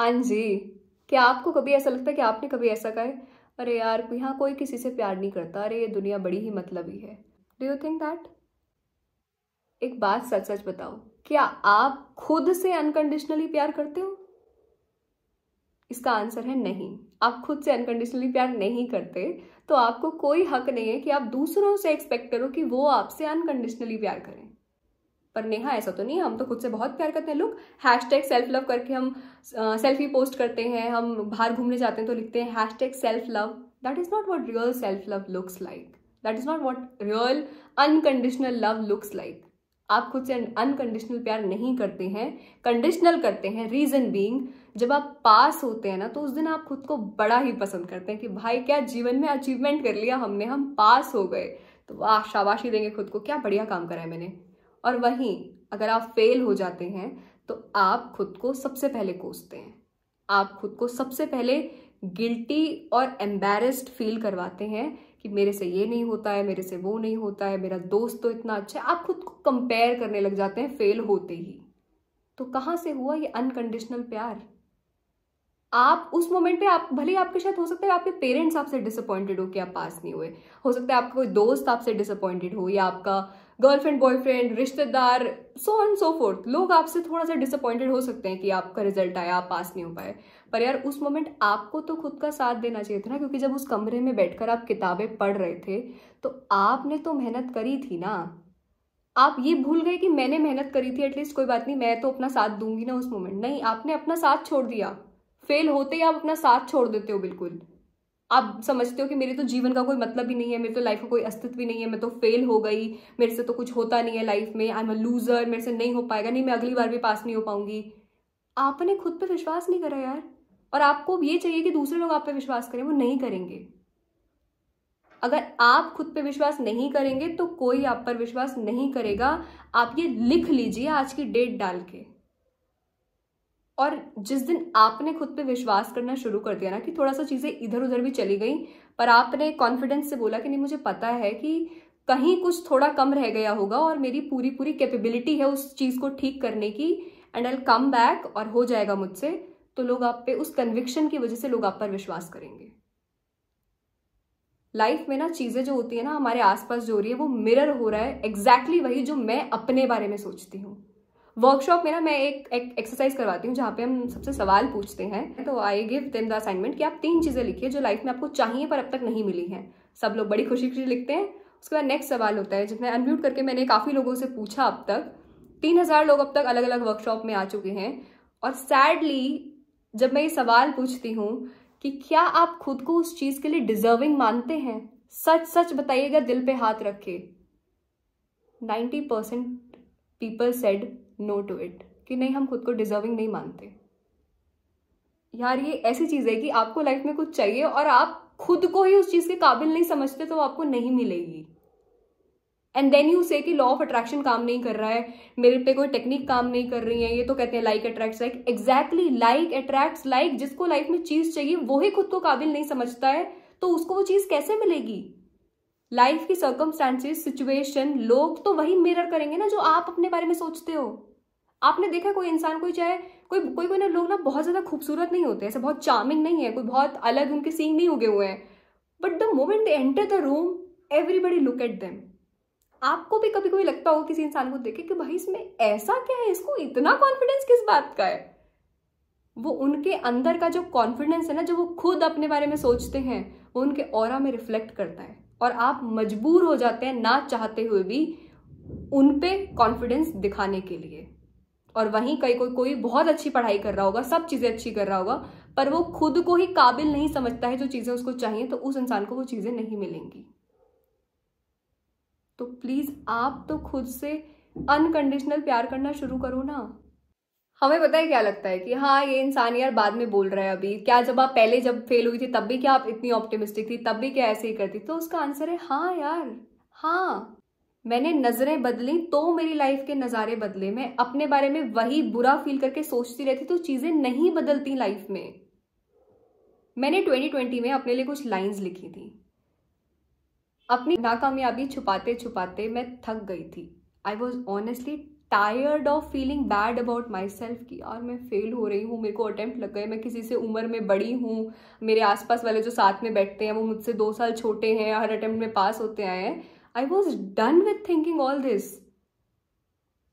हाँ जी क्या आपको कभी ऐसा लगता है कि आपने कभी ऐसा कहा है अरे यार यहाँ कोई किसी से प्यार नहीं करता अरे ये दुनिया बड़ी ही मतलबी है डू यू थिंक दैट एक बात सच सच बताओ क्या आप खुद से अनकंडीशनली प्यार करते हो इसका आंसर है नहीं आप खुद से अनकंडीशनली प्यार नहीं करते तो आपको कोई हक नहीं है कि आप दूसरों से एक्सपेक्ट करो कि वो आपसे अनकंडीशनली प्यार करें पर नेहा ऐसा तो नहीं हम तो खुद से बहुत प्यार करते हैं लोग हैश टैग सेल्फ लव करके हम सेल्फी पोस्ट करते हैं हम बाहर घूमने जाते हैं तो लिखते हैं hashtag self love that is not what real self love looks like that is not what real unconditional love looks like आप खुद से अनकंडीशनल प्यार नहीं करते हैं कंडीशनल करते हैं रीज़न बींग जब आप पास होते हैं ना तो उस दिन आप खुद को बड़ा ही पसंद करते हैं कि भाई क्या जीवन में अचीवमेंट कर लिया हमने हम पास हो गए तो वाह शाबाशी देंगे खुद को क्या बढ़िया काम करा है मैंने और वहीं अगर आप फेल हो जाते हैं तो आप खुद को सबसे पहले कोसते हैं आप खुद को सबसे पहले गिल्टी और एम्बेरस्ड फील करवाते हैं कि मेरे से ये नहीं होता है मेरे से वो नहीं होता है मेरा दोस्त तो इतना अच्छा है आप खुद को कंपेयर करने लग जाते हैं फेल होते ही तो कहाँ से हुआ ये अनकंडीशनल प्यार आप उस मोमेंट पे आप भले आपके शायद हो सकता है आपके पेरेंट्स आपसे डिसअपॉइंटेड हो कि आप पास नहीं हुए हो सकता है आपका कोई दोस्त आपसे डिसअपॉइंटेड हो या आपका गर्लफ्रेंड बॉयफ्रेंड रिश्तेदार सो एंड सो फोर्थ लोग आपसे थोड़ा सा डिसअपॉइंटेड हो सकते हैं कि आपका रिजल्ट आया आप पास नहीं हो पाए पर यार उस मोमेंट आपको तो खुद का साथ देना चाहिए था ना क्योंकि जब उस कमरे में बैठकर आप किताबें पढ़ रहे थे तो आपने तो मेहनत करी थी ना आप ये भूल गए कि मैंने मेहनत करी थी एटलीस्ट कोई बात नहीं मैं तो अपना साथ दूंगी ना उस मोमेंट नहीं आपने अपना साथ छोड़ दिया फेल होते ही आप अपना साथ छोड़ देते हो बिल्कुल आप समझते हो कि मेरे तो जीवन का कोई मतलब ही नहीं है मेरे तो लाइफ का कोई अस्तित्व भी नहीं है मैं तो फेल हो गई मेरे से तो कुछ होता नहीं है लाइफ में आई एम अ लूजर मेरे से नहीं हो पाएगा नहीं मैं अगली बार भी पास नहीं हो पाऊंगी आपने खुद पर विश्वास नहीं करा यार और आपको ये चाहिए कि दूसरे लोग आप पे विश्वास करें वो नहीं करेंगे अगर आप खुद पे विश्वास नहीं करेंगे तो कोई आप पर विश्वास नहीं करेगा आप ये लिख लीजिए आज की डेट डाल के और जिस दिन आपने खुद पे विश्वास करना शुरू कर दिया ना कि थोड़ा सा चीज़ें इधर उधर भी चली गई पर आपने कॉन्फिडेंस से बोला कि नहीं मुझे पता है कि कहीं कुछ थोड़ा कम रह गया होगा और मेरी पूरी पूरी कैपेबिलिटी है उस चीज़ को ठीक करने की एंड आई कम बैक और हो जाएगा मुझसे तो लोग आप पे उस कन्विक्शन की वजह से लोग आप पर विश्वास करेंगे लाइफ में ना चीज़ें जो होती है ना हमारे आसपास जो हो रही है वो मिरर हो रहा है एग्जैक्टली exactly वही जो मैं अपने बारे में सोचती हूँ वर्कशॉप में ना मैं एक एक्सरसाइज करवाती हूँ जहाँ पे हम सबसे सवाल पूछते हैं तो I give them the assignment कि आप तीन चीज़ें लिखिए जो लाइफ में आपको चाहिए पर अब तक नहीं मिली हैं सब लोग बड़ी खुशी खुशी लिखते हैं उसके बाद नेक्स्ट सवाल होता है जिसमें अनम्यूट करके मैंने काफ़ी लोगों से पूछा अब तक तीन हज़ार लोग अब तक अलग अलग वर्कशॉप में आ चुके हैं और सैडली जब मैं ये सवाल पूछती हूँ कि क्या आप खुद को उस चीज़ के लिए डिजर्विंग मानते हैं सच सच बताइएगा दिल पे हाथ रखे ninety percent people said no to it कि नहीं हम खुद को डिजर्विंग नहीं मानते यार ये ऐसी चीज़ है कि आपको लाइफ में कुछ चाहिए और आप खुद को ही उस चीज़ के काबिल नहीं समझते तो आपको नहीं मिलेगी एंड देन यू से कि लॉ ऑफ अट्रैक्शन काम नहीं कर रहा है मेरे पे कोई टेक्निक काम नहीं कर रही है ये तो कहते हैं like attract like exactly like attract like जिसको लाइफ में चीज़ चाहिए वो ही खुद को काबिल नहीं समझता है तो उसको वो चीज़ कैसे मिलेगी लाइफ की सर्कमस्टांसेस सिचुएशन लोग तो वही मिरर करेंगे ना जो आप अपने बारे में सोचते हो आपने देखा कोई इंसान कोई चाहे कोई कोई कोई ना लोग ना बहुत ज़्यादा खूबसूरत नहीं होते ऐसे बहुत चार्मिंग नहीं है कोई बहुत अलग उनके सीन नहीं उगे हुए हैं but the moment they enter the room everybody look at them आपको भी कभी कभी लगता हो किसी इंसान को देखे कि भाई इसमें ऐसा क्या है इसको इतना कॉन्फिडेंस किस बात का है वो उनके अंदर का जो कॉन्फिडेंस है ना जो वो खुद अपने बारे में सोचते हैं वो उनके और में रिफ्लेक्ट करता है और आप मजबूर हो जाते हैं ना चाहते हुए भी उन पे कॉन्फिडेंस दिखाने के लिए और वहीं कई कोई कोई बहुत अच्छी पढ़ाई कर रहा होगा सब चीज़ें अच्छी कर रहा होगा पर वो खुद को ही काबिल नहीं समझता है जो चीज़ें उसको चाहिए तो उस इंसान को वो चीज़ें नहीं मिलेंगी तो प्लीज़ आप तो खुद से अनकंडीशनल प्यार करना शुरू करो ना हमें पता है क्या लगता है कि हाँ ये इंसान यार बाद में बोल रहा है अभी क्या जब आप पहले जब फेल हुई थी तब भी क्या आप इतनी ऑप्टिमिस्टिक थी तब भी क्या ऐसे ही करती तो उसका आंसर है हाँ यार हाँ मैंने नजरें बदली तो मेरी लाइफ के नज़ारे बदले मैं अपने बारे में वही बुरा फील करके सोचती रहती तो चीज़ें नहीं बदलती लाइफ में मैंने 2020 में अपने लिए कुछ लाइंस लिखी थी अपनी नाकामयाबी छुपाते छुपाते मैं थक गई थी I was honestly tired of feeling bad about myself की यार मैं फेल हो रही हूँ मेरे को अटैम्प्ट लग गए मैं किसी से उम्र में बड़ी हूँ मेरे आसपास वाले जो साथ में बैठते हैं वो मुझसे दो साल छोटे हैं हर अटैम्प्ट में पास होते आए हैं I was done with thinking all this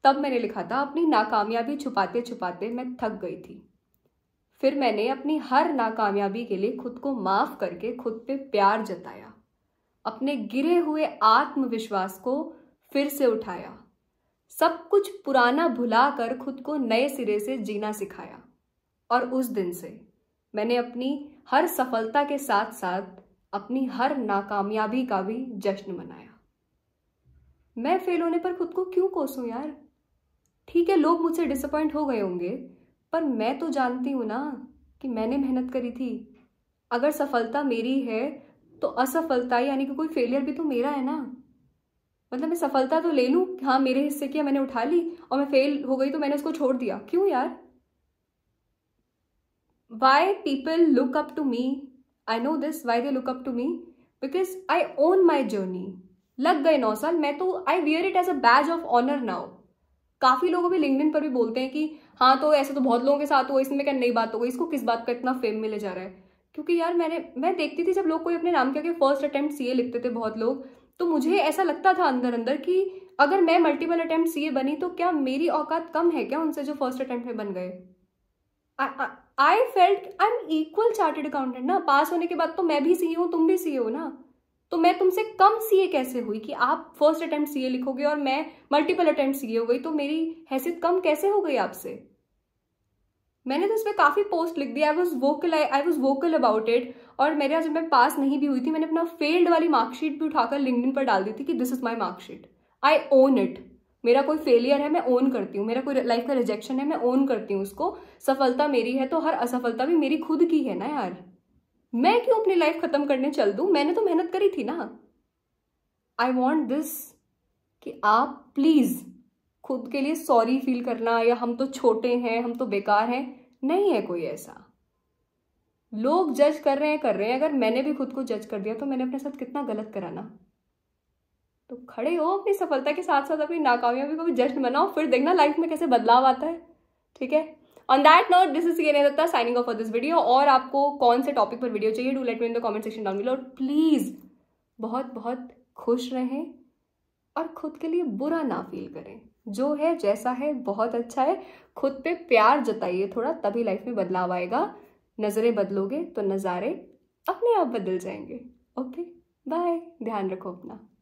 तब मैंने लिखा था अपनी नाकामयाबी छुपाते छुपाते मैं थक गई थी फिर मैंने अपनी हर नाकामयाबी के लिए खुद को माफ करके खुद पे प्यार जताया अपने गिरे हुए आत्मविश्वास को फिर से उठाया सब कुछ पुराना भुलाकर खुद को नए सिरे से जीना सिखाया और उस दिन से मैंने अपनी हर सफलता के साथ साथ अपनी हर नाकामयाबी का भी जश्न मनाया मैं फेल होने पर खुद को क्यों कोसूं यार ठीक है लोग मुझसे डिसअपॉइंट हो गए होंगे पर मैं तो जानती हूँ ना कि मैंने मेहनत करी थी अगर सफलता मेरी है तो असफलता यानी कि कोई फेलियर भी तो मेरा है ना मतलब मैं सफलता तो ले लूँ हाँ मेरे हिस्से की मैंने उठा ली और मैं फेल हो गई तो मैंने उसको छोड़ दिया क्यों यार why people look up to me I know this why they look up to me because I own my journey लग गए नौ साल मैं तो I wear it as a badge of honour now काफी लोग अभी लिंगडिन पर भी बोलते हैं कि हाँ तो ऐसे तो बहुत लोगों के साथ हुआ इसमें क्या नई बात हो गई इसको किस बात का इतना फेम मिले जा रहा है क्योंकि यार मैंने मैं देखती थी जब लोग कोई अपने नाम के आगे फर्स्ट अटेम्प्ट सी लिखते थे बहुत लोग तो मुझे ऐसा लगता था अंदर अंदर कि अगर मैं मल्टीपल अटेम्प्ट सी बनी तो क्या मेरी औकात कम है क्या उनसे जो फर्स्ट अटेम्प्ट में बन गए I felt I am equal chartered accountant ना पास होने के बाद तो मैं भी सी हूँ e तुम भी सीए हो e ना तो मैं तुमसे कम सीए कैसे हुई कि आप फर्स्ट अटेम्प्ट सीए लिखोगे और मैं मल्टीपल अटेम्प्ट सीए हो गई तो मेरी हैसियत कम कैसे हो गई आपसे मैंने तो इस पर काफ़ी पोस्ट लिख दी I was vocal I I was vocal about it और यहाँ जब मैं पास नहीं भी हुई थी मैंने अपना फेल्ड वाली मार्कशीट भी उठाकर लिंकडिन पर डाल दी थी कि this is my marksheet I own it मेरा कोई फेलियर है मैं ओन करती हूँ मेरा कोई लाइफ का रिजेक्शन है मैं ओन करती हूँ उसको सफलता मेरी है तो हर असफलता भी मेरी खुद की है ना यार मैं क्यों अपनी लाइफ खत्म करने चल दू मैंने तो मेहनत करी थी ना आई वॉन्ट दिस कि आप प्लीज खुद के लिए सॉरी फील करना या हम तो छोटे हैं हम तो बेकार हैं नहीं है कोई ऐसा लोग जज कर रहे हैं कर रहे हैं अगर मैंने भी खुद को जज कर दिया तो मैंने अपने साथ कितना गलत करा ना तो खड़े हो अपनी सफलता के साथ साथ अपनी नाकामियों को भी जज मनाओ फिर देखना लाइफ में कैसे बदलाव आता है ठीक है on that note this is ये Datta signing off for this video और आपको कौन से टॉपिक पर वीडियो चाहिए do let me in the comment section down below please बहुत बहुत खुश रहें और खुद के लिए बुरा ना फील करें जो है जैसा है बहुत अच्छा है खुद पे प्यार जताइए थोड़ा तभी लाइफ में बदलाव आएगा नज़रें बदलोगे तो नज़ारे अपने आप बदल जाएंगे ओके बाय ध्यान रखो अपना